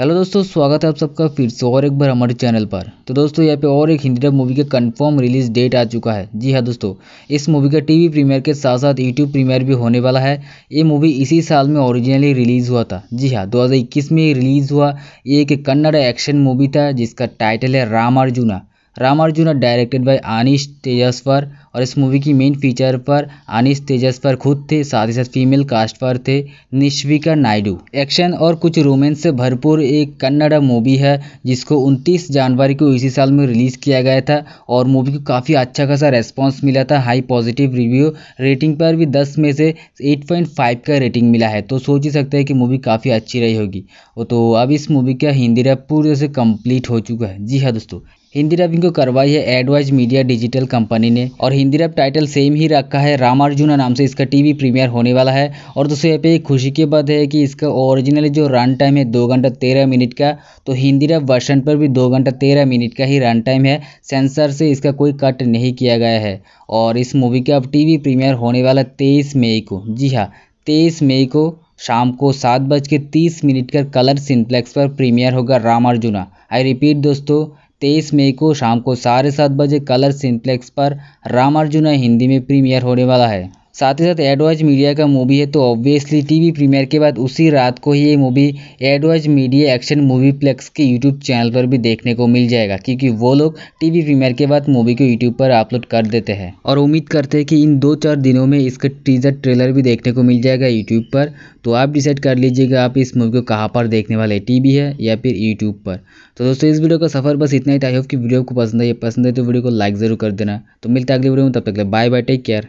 hello दोस्तों स्वागत है आप सबका फिर से और एक बार हमारे चैनल पर तो दोस्तों यहाँ पे और एक हिंदी डब मूवी का कंफर्म रिलीज डेट आ चुका है जी हाँ दोस्तों इस मूवी का टीवी प्रीमियर के साथ साथ यूट्यूब प्रीमियर भी होने वाला है ये मूवी इसी साल में ओरिजिनली रिलीज़ हुआ था जी हाँ 2021 में रिलीज़ हुआ ये एक कन्नड़ एक्शन मूवी था जिसका टाइटल है राम अर्जुना राम अर्जुना डायरेक्टेड बाई आनिश तेजस्वर और इस मूवी की मेन फीचर पर अनिस तेजस पर खुद थे साथ ही साथ फीमेल कास्ट पर थे निश्विका नायडू एक्शन और कुछ रोमेंस से भरपूर एक कन्नड़ा मूवी है जिसको उनतीस जनवरी को इसी साल में रिलीज़ किया गया था और मूवी को काफ़ी अच्छा खासा रेस्पॉन्स मिला था हाई पॉजिटिव रिव्यू रेटिंग पर भी दस में से एट पॉइंट फाइव का रेटिंग मिला है तो सोच ही सकते हैं कि मूवी काफ़ी अच्छी रही होगी तो अब इस मूवी का हिंदी रैप पूरे से कम्प्लीट हो चुका है जी हाँ दोस्तों हिंदी रैपिंग को करवाई है एडवाइज मीडिया डिजिटल कंपनी ने और हिंदी रैप टाइटल सेम ही रखा है राम अर्जुना नाम से इसका टीवी प्रीमियर होने वाला है और दोस्तों यहाँ पे खुशी की बात है कि इसका ओरिजिनली जो रन टाइम है दो घंटा तेरह मिनट का तो हिंदी रैप वर्षन पर भी दो घंटा तेरह मिनट का ही रन टाइम है सेंसर से इसका कोई कट नहीं किया गया है और इस मूवी का अब टी प्रीमियर होने वाला तेईस मई को जी हाँ तेईस मई को शाम को सात बज के तीस मिनट का कलर सिंप्लेक्स पर प्रीमियर होगा राम अर्जुना आई रिपीट दोस्तों तेईस मई को शाम को साढ़े सात बजे कलर सिंप्लेक्स पर रामार्जुन हिंदी में प्रीमियर होने वाला है साथ ही साथ एडवाइज मीडिया का मूवी है तो ऑब्वियसली टीवी प्रीमियर के बाद उसी रात को ही ये movie advise media action movie plex के यूट्यूब चैनल पर भी देखने को मिल जाएगा क्योंकि वो लोग टीवी प्रीमियर के बाद मूवी को यूट्यूब पर अपलोड कर देते हैं और उम्मीद करते हैं कि इन दो चार दिनों में इसका टीजर ट्रेलर भी देखने को मिल जाएगा यूट्यूब पर तो आप डिसाइड कर लीजिएगा आप इस मूवी को कहाँ पर देखने वाले टीवी है या फिर यूट्यूब पर तो दोस्तों इस वीडियो का सफर बस इतना ही टाइप आई होप कि वीडियो को पसंद है पसंद है तो वीडियो को लाइक ज़रूर कर देना तो मिलते अगले वीडियो में तब तक बाय बाय टेक केयर